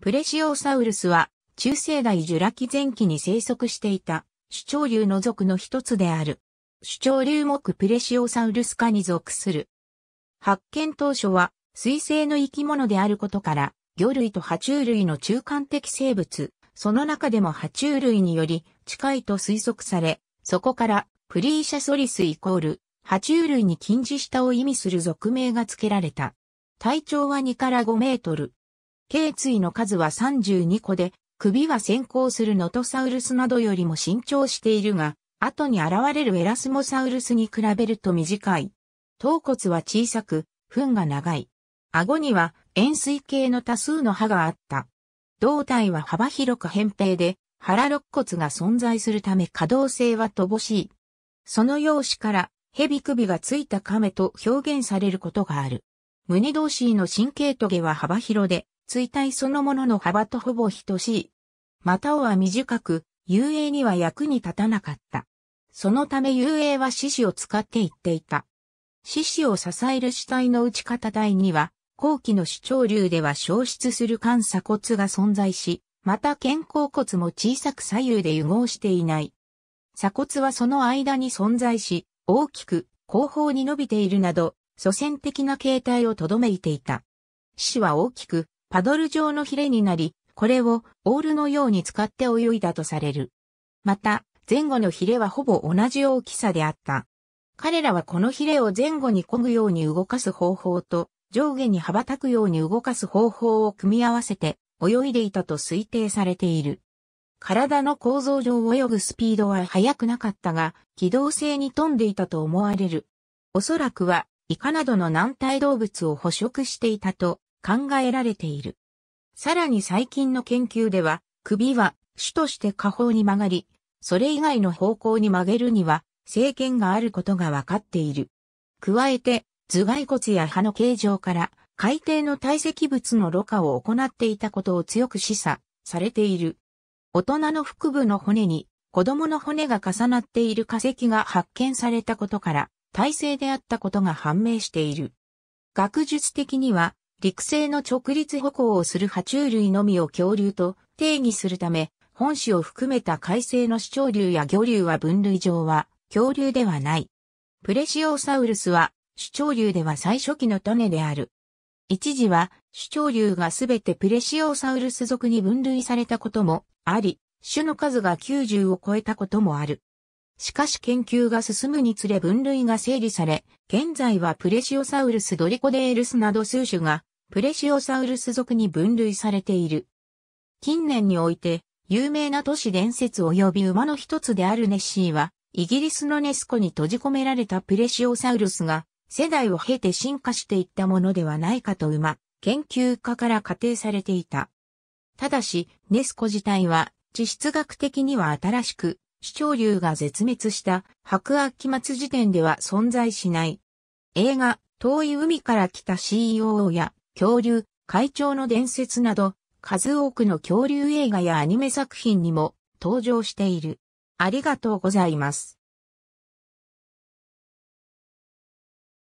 プレシオサウルスは中世代ジュラ紀前期に生息していた主張流の属の一つである。主張流目プレシオサウルス科に属する。発見当初は水生の生き物であることから魚類と爬虫類の中間的生物、その中でも爬虫類により近いと推測され、そこからプリーシャソリスイコール爬虫類に近似したを意味する属名が付けられた。体長は2から5メートル、頸椎の数は32個で、首は先行するノトサウルスなどよりも伸長しているが、後に現れるエラスモサウルスに比べると短い。頭骨は小さく、糞が長い。顎には円錐形の多数の歯があった。胴体は幅広く扁平で、腹肋骨が存在するため可動性は乏しい。その容姿から、蛇首がついた亀と表現されることがある。胸同士の神経棘は幅広で、追体そのものの幅とほぼ等しい。股尾は短く、遊泳には役に立たなかった。そのため遊泳は獅子を使って行っていた。獅子を支える主体の打ち方第には、後期の主張流では消失する間鎖骨が存在し、また肩甲骨も小さく左右で融合していない。鎖骨はその間に存在し、大きく後方に伸びているなど、祖先的な形態をとどめいていた。獅子は大きくパドル状のヒレになり、これをオールのように使って泳いだとされる。また、前後のヒレはほぼ同じ大きさであった。彼らはこのヒレを前後に漕ぐように動かす方法と、上下に羽ばたくように動かす方法を組み合わせて泳いでいたと推定されている。体の構造上泳ぐスピードは速くなかったが、機動性に富んでいたと思われる。おそらくは、イカなどの軟体動物を捕食していたと考えられている。さらに最近の研究では、首は主として下方に曲がり、それ以外の方向に曲げるには、正剣があることが分かっている。加えて、頭蓋骨や歯の形状から、海底の堆積物の露過を行っていたことを強く示唆されている。大人の腹部の骨に子供の骨が重なっている化石が発見されたことから、体制であったことが判明している。学術的には陸生の直立歩行をする爬虫類のみを恐竜と定義するため、本種を含めた海生の視聴竜や魚竜は分類上は恐竜ではない。プレシオサウルスは主張流では最初期の種である。一時は主張流がすべてプレシオサウルス属に分類されたこともあり、種の数が90を超えたこともある。しかし研究が進むにつれ分類が整理され、現在はプレシオサウルスドリコデールスなど数種がプレシオサウルス族に分類されている。近年において、有名な都市伝説及び馬の一つであるネッシーは、イギリスのネスコに閉じ込められたプレシオサウルスが、世代を経て進化していったものではないかと馬、研究家から仮定されていた。ただし、ネスコ自体は、地質学的には新しく、主潮流が絶滅した白亜紀末時点では存在しない。映画、遠い海から来た CEO や恐竜、会長の伝説など、数多くの恐竜映画やアニメ作品にも登場している。ありがとうございます。